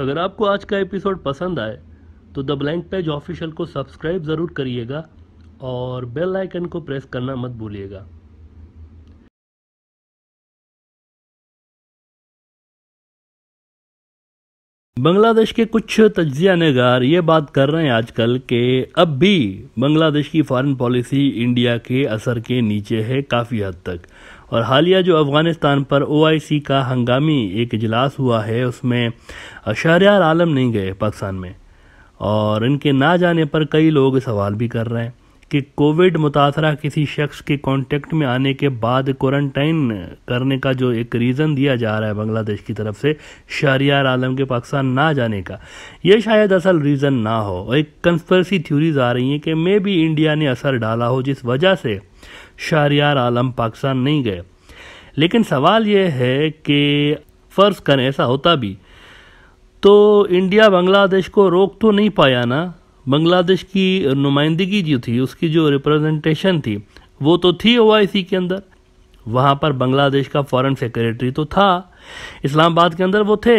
अगर आपको आज का एपिसोड पसंद आए तो द ब्लैंक पेज ऑफिशियल को सब्सक्राइब ज़रूर करिएगा और बेल आइकन को प्रेस करना मत भूलिएगा बांग्लादेश के कुछ तजिया नगार ये बात कर रहे हैं आजकल के अब भी बांग्लादेश की फॉरेन पॉलिसी इंडिया के असर के नीचे है काफ़ी हद तक और हालिया जो अफ़गानिस्तान पर सी का हंगामी एक इजलास हुआ है उसमें शहरियार आलम नहीं गए पाकिस्तान में और इनके ना जाने पर कई लोग सवाल भी कर रहे हैं कि कोविड मुतासरा किसी शख्स के कांटेक्ट में आने के बाद क्वारंटाइन करने का जो एक रीज़न दिया जा रहा है बांग्लादेश की तरफ से शहरियार आलम के पाकिस्तान ना जाने का यह शायद असल रीज़न ना हो और एक कंस्परेसी थ्योरीज आ रही हैं कि मे भी इंडिया ने असर डाला हो जिस वजह से शहरियार आलम पाकिस्तान नहीं गए लेकिन सवाल ये है कि फ़र्ज़ करें ऐसा होता भी तो इंडिया बांग्लादेश को रोक तो नहीं पाया ना बांग्लादेश की नुमाइंदगी जो थी उसकी जो रिप्रेजेंटेशन थी वो तो थी ओ के अंदर वहाँ पर बांग्लादेश का फॉरेन सेक्रेटरी तो था इस्लामाबाद के अंदर वो थे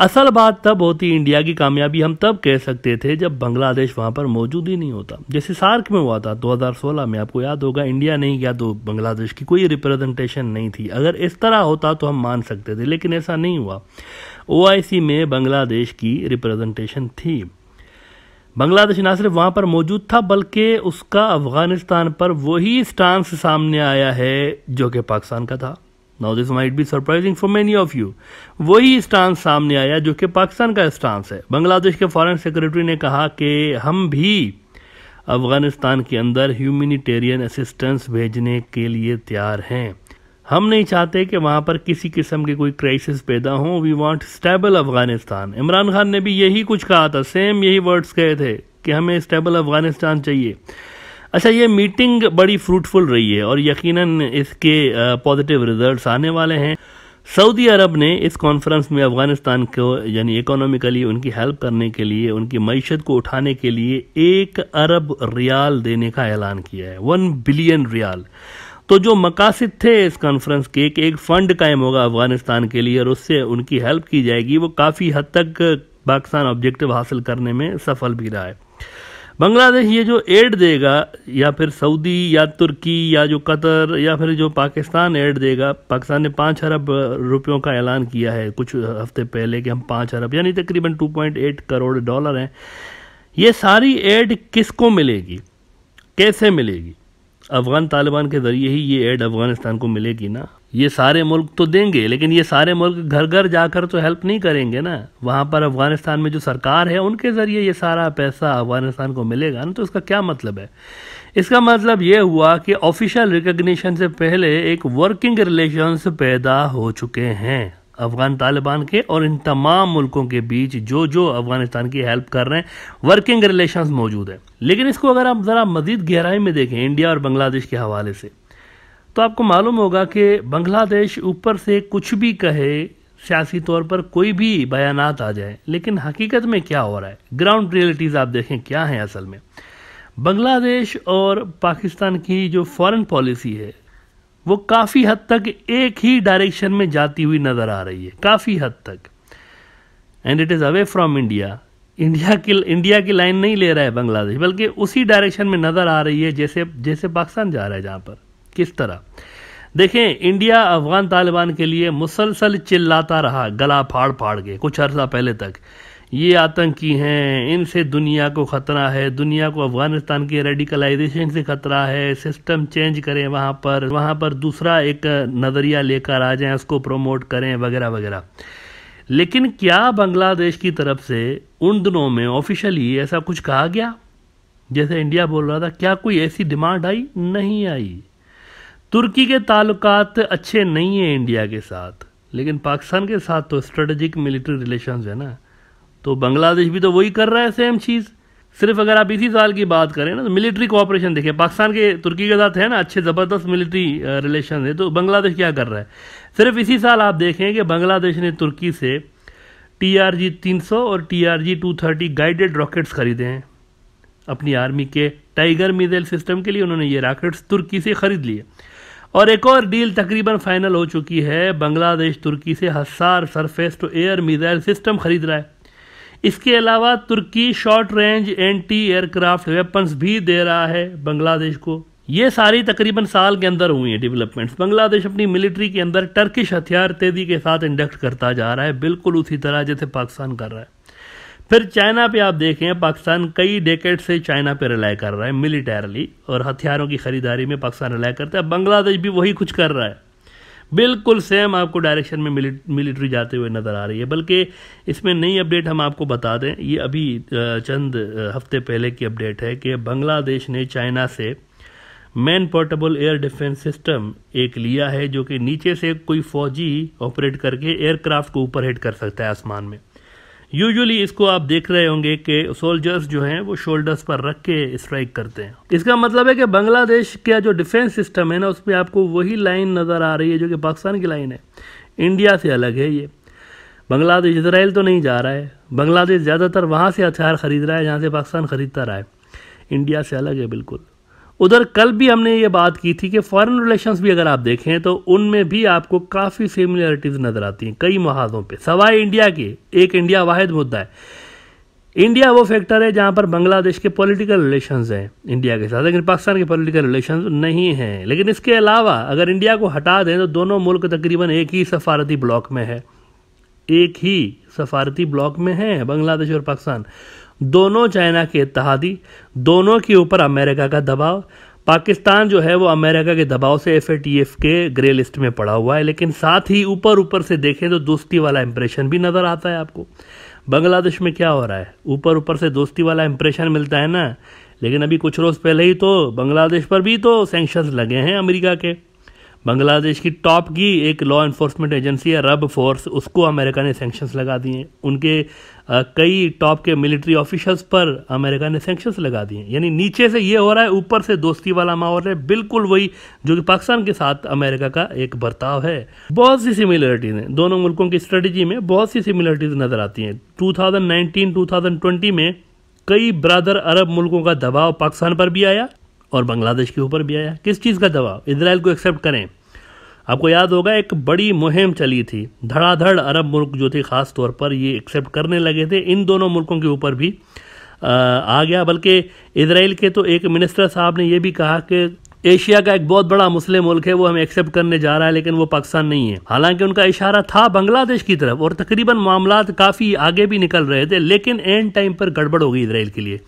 असल बात तब होती इंडिया की कामयाबी हम तब कह सकते थे जब बांग्लादेश वहाँ पर मौजूद ही नहीं होता जैसे सार्क में हुआ था 2016 में आपको याद होगा इंडिया नहीं गया तो बांग्लादेश की कोई रिप्रेजेंटेशन नहीं थी अगर इस तरह होता तो हम मान सकते थे लेकिन ऐसा नहीं हुआ ओ में बांग्लादेश की रिप्रेजेंटेशन थी बांग्लादेश ना सिर्फ वहाँ पर मौजूद था बल्कि उसका अफगानिस्तान पर वही स्टांस सामने आया है जो कि पाकिस्तान का था now this might be surprising for many of you वही स्टांस सामने आया जो कि पाकिस्तान का स्टांस है बांग्लादेश के फॉरेन सेक्रेटरी ने कहा कि हम भी अफगानिस्तान के अंदर ह्यूमिनिटेरियन असिस्टेंस भेजने के लिए तैयार हैं हम नहीं चाहते कि वहाँ पर किसी किस्म के कोई क्राइसिस पैदा हो we want stable Afghanistan Imran Khan ने भी यही कुछ कहा था सेम यही वर्ड्स कहे थे कि हमें स्टेबल अफगानिस्तान चाहिए अच्छा ये मीटिंग बड़ी फ्रूटफुल रही है और यकीनन इसके पॉजिटिव रिजल्ट्स आने वाले हैं सऊदी अरब ने इस कॉन्फ्रेंस में अफ़गानिस्तान को यानी इकोनॉमिकली उनकी हेल्प करने के लिए उनकी मीशत को उठाने के लिए एक अरब रियाल देने का ऐलान किया है वन बिलियन रियाल तो जो मकासद थे इस कॉन्फ्रेंस के कि एक फ़ंड कायम होगा अफ़गानिस्तान के लिए और उससे उनकी हेल्प की जाएगी वो काफ़ी हद तक पाकिस्तान ऑब्जेक्टिव हासिल करने में सफल भी रहा है बांग्लादेश ये जो एड देगा या फिर सऊदी या तुर्की या जो कतर या फिर जो पाकिस्तान एड देगा पाकिस्तान ने पाँच अरब रुपयों का ऐलान किया है कुछ हफ्ते पहले कि हम पाँच अरब यानी तकरीबन 2.8 करोड़ डॉलर हैं ये सारी एड किसको मिलेगी कैसे मिलेगी अफगान तालिबान के ज़रिए ही ये एड अफगानिस्तान को मिलेगी ना ये सारे मुल्क तो देंगे लेकिन ये सारे मुल्क घर घर जाकर तो हेल्प नहीं करेंगे ना वहाँ पर अफगानिस्तान में जो सरकार है उनके ज़रिए ये सारा पैसा अफगानिस्तान को मिलेगा ना तो इसका क्या मतलब है इसका मतलब ये हुआ कि ऑफिशियल रिकग्निशन से पहले एक वर्किंग रिलेशन पैदा हो चुके हैं अफगान तालिबान के और इन तमाम मुल्कों के बीच जो जो अफगानिस्तान की हेल्प कर रहे हैं वर्किंग रिलेशन मौजूद है लेकिन इसको अगर आप ज़रा मजीद गहराई में देखें इंडिया और बांग्लादेश के हवाले से तो आपको मालूम होगा कि बांग्लादेश ऊपर से कुछ भी कहे सियासी तौर पर कोई भी बयान आ जाए लेकिन हकीकत में क्या हो रहा है ग्राउंड रियलिटीज़ आप देखें क्या हैं असल में बांग्लादेश और पाकिस्तान की जो फॉरेन पॉलिसी है वो काफ़ी हद तक एक ही डायरेक्शन में जाती हुई नज़र आ रही है काफ़ी हद तक and it is away from India India की इंडिया की लाइन नहीं ले रहा है बांग्लादेश बल्कि उसी डायरेक्शन में नज़र आ रही है जैसे जैसे पाकिस्तान जा रहा है जहां पर किस तरह देखें इंडिया अफगान तालिबान के लिए मुसलसल चिल्लाता रहा गला फाड़ फाड़ के कुछ अर्सा पहले तक ये आतंकी हैं इनसे दुनिया को ख़तरा है दुनिया को अफ़गानिस्तान के रेडिकलाइजेशन से ख़तरा है सिस्टम चेंज करें वहाँ पर वहाँ पर दूसरा एक नज़रिया लेकर आ जाएं उसको प्रमोट करें वगैरह वगैरह लेकिन क्या बांग्लादेश की तरफ से उन दिनों में ऑफिशियली ऐसा कुछ कहा गया जैसे इंडिया बोल रहा था क्या कोई ऐसी डिमांड आई नहीं आई तुर्की के ताल्लुकात अच्छे नहीं हैं इंडिया के साथ लेकिन पाकिस्तान के साथ तो स्ट्रेटजिक मिलिट्री रिलेशन है ना तो बांग्लादेश भी तो वही कर रहा है सेम चीज़ सिर्फ अगर आप इसी साल की बात करें ना तो मिलिट्री कोऑपरेशन देखिए पाकिस्तान के तुर्की के साथ है ना अच्छे ज़बरदस्त मिलिट्री रिलेशन है तो बांग्लादेश क्या कर रहा है सिर्फ इसी साल आप देखें कि बांग्लादेश ने तुर्की से टी आर जी तीन सौ और T R G two thirty guided rockets खरीदे हैं अपनी आर्मी के टाइगर मिजाइल सिस्टम के लिए उन्होंने ये रॉकेट्स तुर्की से ख़रीद लिए और एक और डील तकरीबन फाइनल हो चुकी है बांग्लादेश तुर्की से Hisar surface to air missile system खरीद रहा है इसके अलावा तुर्की short range anti aircraft weapons भी दे रहा है बांग्लादेश को ये सारी तकरीबन साल के अंदर हुई है डेवलपमेंट्स बांग्लादेश अपनी मिलिट्री के अंदर टर्किश हथियार तेजी के साथ इंडक्ट करता जा रहा है बिल्कुल उसी तरह जैसे पाकिस्तान कर रहा है फिर चाइना पे आप देखें पाकिस्तान कई डेकेट से चाइना पे रिलाई कर रहा है मिलिटेरली और हथियारों की खरीदारी में पाकिस्तान रिलाई करता है बांग्लादेश भी वही कुछ कर रहा है बिल्कुल सेम आपको डायरेक्शन में मिलिट्री जाते हुए नज़र आ रही है बल्कि इसमें नई अपडेट हम आपको बता दें ये अभी चंद हफ्ते पहले की अपडेट है कि बांग्लादेश ने चाइना से man portable air defence system एक लिया है जो कि नीचे से कोई फौजी ऑपरेट करके एयरक्राफ्ट को ऊपर हेड कर सकता है आसमान में यूजुअली इसको आप देख रहे होंगे कि सोल्जर्स जो हैं वो शोल्डर्स पर रख के स्ट्राइक करते हैं इसका मतलब है कि बांग्लादेश का जो डिफेंस सिस्टम है ना उसमें आपको वही लाइन नज़र आ रही है जो कि पाकिस्तान की लाइन है इंडिया से अलग है ये बांग्लादेश इसराइल तो नहीं जा रहा है बांग्लादेश ज़्यादातर वहाँ से हथियार ख़रीद रहा है जहाँ से पाकिस्तान ख़रीदता रहा है इंडिया से अलग है बिल्कुल उधर कल भी हमने ये बात की थी कि फॉरेन रिलेशंस भी अगर आप देखें तो उनमें भी आपको काफ़ी सिमिलरिटीज़ नज़र आती हैं कई महाजों पे सवाए इंडिया के एक इंडिया वाहिद मुद्दा है इंडिया वो फैक्टर है जहाँ पर बांग्लादेश के पॉलिटिकल रिलेशंस हैं इंडिया के साथ लेकिन पाकिस्तान के पॉलिटिकल रिलेशंस नहीं हैं लेकिन इसके अलावा अगर इंडिया को हटा दें तो दोनों मुल्क तकरीबन एक ही सफारती ब्लॉक में है एक ही सफारती ब्लॉक में हैं बांग्लादेश और पाकिस्तान दोनों चाइना के इतिहादी दोनों के ऊपर अमेरिका का दबाव पाकिस्तान जो है वो अमेरिका के दबाव से एफ के ग्रे लिस्ट में पड़ा हुआ है लेकिन साथ ही ऊपर ऊपर से देखें तो दोस्ती वाला इंप्रेशन भी नज़र आता है आपको बांग्लादेश में क्या हो रहा है ऊपर ऊपर से दोस्ती वाला इंप्रेशन मिलता है ना लेकिन अभी कुछ रोज़ पहले ही तो बांग्लादेश पर भी तो सेंक्शन लगे हैं अमेरिका के बांग्लादेश की टॉप की एक लॉ इन्फोर्समेंट एजेंसी है रब फोर्स उसको अमेरिका ने सेंक्शंस लगा दिए उनके आ, कई टॉप के मिलिट्री ऑफिशल्स पर अमेरिका ने सैंक्शंस लगा दिए यानी नीचे से ये हो रहा है ऊपर से दोस्ती वाला माहौल है बिल्कुल वही जो कि पाकिस्तान के साथ अमेरिका का एक बर्ताव है बहुत सी सिमिलरिटीज़ हैं दोनों मुल्कों की स्ट्रेटेजी में बहुत सी सिमिलरिटीज़ नज़र आती हैं 2019 2020 में कई ब्रादर अरब मुल्कों का दबाव पाकिस्तान पर भी आया और बांग्लादेश के ऊपर भी आया किस चीज़ का दबाव इसराइल को एक्सेप्ट करें आपको याद होगा एक बड़ी मुहिम चली थी धड़ाधड़ अरब मुल्क जो थे ख़ास तौर पर ये एक्सेप्ट करने लगे थे इन दोनों मुल्कों के ऊपर भी आ गया बल्कि इसराइल के तो एक मिनिस्टर साहब ने यह भी कहा कि एशिया का एक बहुत बड़ा मुस्लिम मुल्क है वो हमें एक्सेप्ट करने जा रहा है लेकिन वो पाकिस्तान नहीं है हालांकि उनका इशारा था बांग्लादेश की तरफ और तकरीबन मामला काफ़ी आगे भी निकल रहे थे लेकिन एंड टाइम पर गड़बड़ हो गई इसराइल के लिए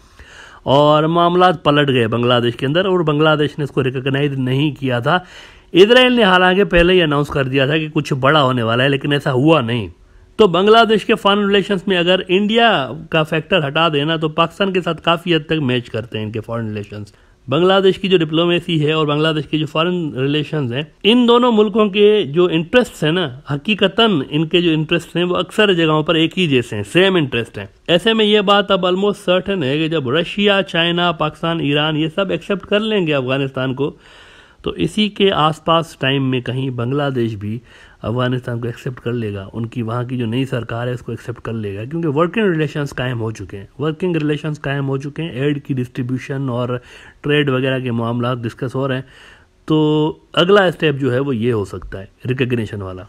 और मामला पलट गए बांग्लादेश के अंदर और बांग्लादेश ने इसको रिकोगनाइज़ नहीं किया था इसराइल ने हालांकि पहले ही अनाउंस कर दिया था कि कुछ बड़ा होने वाला है लेकिन ऐसा हुआ नहीं तो बांग्लादेश के फॉरन रिलेशन में अगर इंडिया का फैक्टर हटा देना तो पाकिस्तान के साथ काफ़ी हद तक मैच करते हैं इनके फॉरन रिलेशन्स बांग्लादेश की जो डिप्लोमेसी है और बांग्लादेश के जो फॉरेन रिलेशंस हैं इन दोनों मुल्कों के जो इंटरेस्ट हैं ना हकीकतन इनके जो इंटरेस्ट हैं वो अक्सर जगहों पर एक ही जैसे हैं सेम इंटरेस्ट हैं ऐसे में ये बात अब ऑलमोस्ट सर्टन है कि जब रशिया चाइना पाकिस्तान ईरान ये सब एक्सेप्ट कर लेंगे अफगानिस्तान को तो इसी के आसपास टाइम में कहीं बांग्लादेश भी अफगानिस्तान को एक्सेप्ट कर लेगा उनकी वहाँ की जो नई सरकार है उसको एक्सेप्ट कर लेगा क्योंकि वर्किंग रिलेशंस कायम हो चुके हैं वर्किंग रिलेशंस कायम हो चुके हैं एड की डिस्ट्रीब्यूशन और ट्रेड वगैरह के मामला डिस्कस हो रहे हैं तो अगला स्टेप जो है वो ये हो सकता है रिकग्निशन वाला